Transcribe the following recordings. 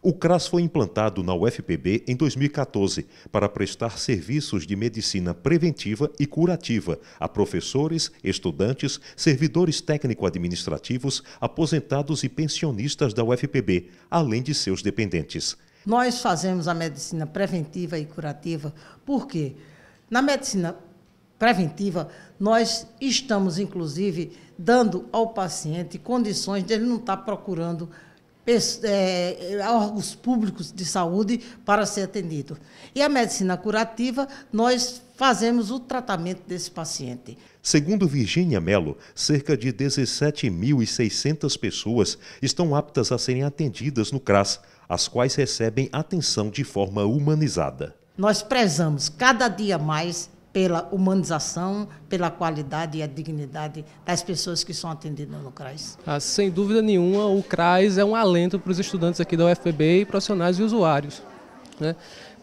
O CRAS foi implantado na UFPB em 2014 para prestar serviços de medicina preventiva e curativa a professores, estudantes, servidores técnico-administrativos, aposentados e pensionistas da UFPB, além de seus dependentes. Nós fazemos a medicina preventiva e curativa porque na medicina preventiva nós estamos inclusive dando ao paciente condições de ele não estar tá procurando é, órgãos públicos de saúde para ser atendido. E a medicina curativa, nós fazemos o tratamento desse paciente. Segundo Virginia Mello, cerca de 17.600 pessoas estão aptas a serem atendidas no CRAS, as quais recebem atenção de forma humanizada. Nós prezamos cada dia mais pela humanização, pela qualidade e a dignidade das pessoas que são atendidas no CRAS. Ah, sem dúvida nenhuma, o CRAS é um alento para os estudantes aqui da UFPB e profissionais e usuários. Né?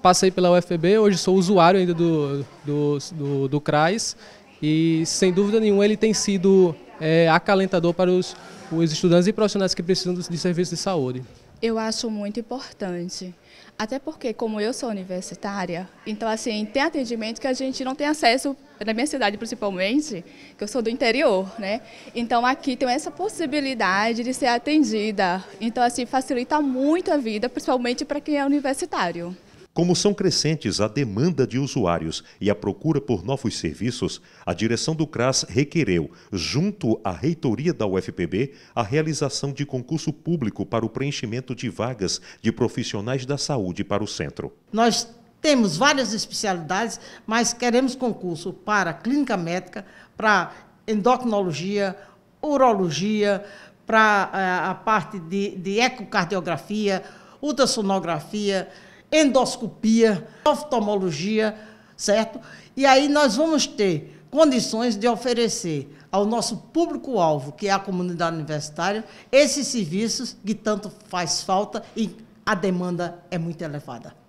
Passei pela UFPB, hoje sou usuário ainda do, do, do, do CRAS e, sem dúvida nenhuma, ele tem sido é, acalentador para os, os estudantes e profissionais que precisam de serviços de saúde. Eu acho muito importante. Até porque, como eu sou universitária, então, assim, tem atendimento que a gente não tem acesso, na minha cidade principalmente, que eu sou do interior, né? Então, aqui tem essa possibilidade de ser atendida. Então, assim, facilita muito a vida, principalmente para quem é universitário. Como são crescentes a demanda de usuários e a procura por novos serviços, a direção do CRAS requereu, junto à reitoria da UFPB, a realização de concurso público para o preenchimento de vagas de profissionais da saúde para o centro. Nós temos várias especialidades, mas queremos concurso para clínica médica, para endocrinologia, urologia, para eh, a parte de, de ecocardiografia, ultrassonografia, endoscopia, oftalmologia, certo? E aí nós vamos ter condições de oferecer ao nosso público-alvo, que é a comunidade universitária, esses serviços que tanto faz falta e a demanda é muito elevada.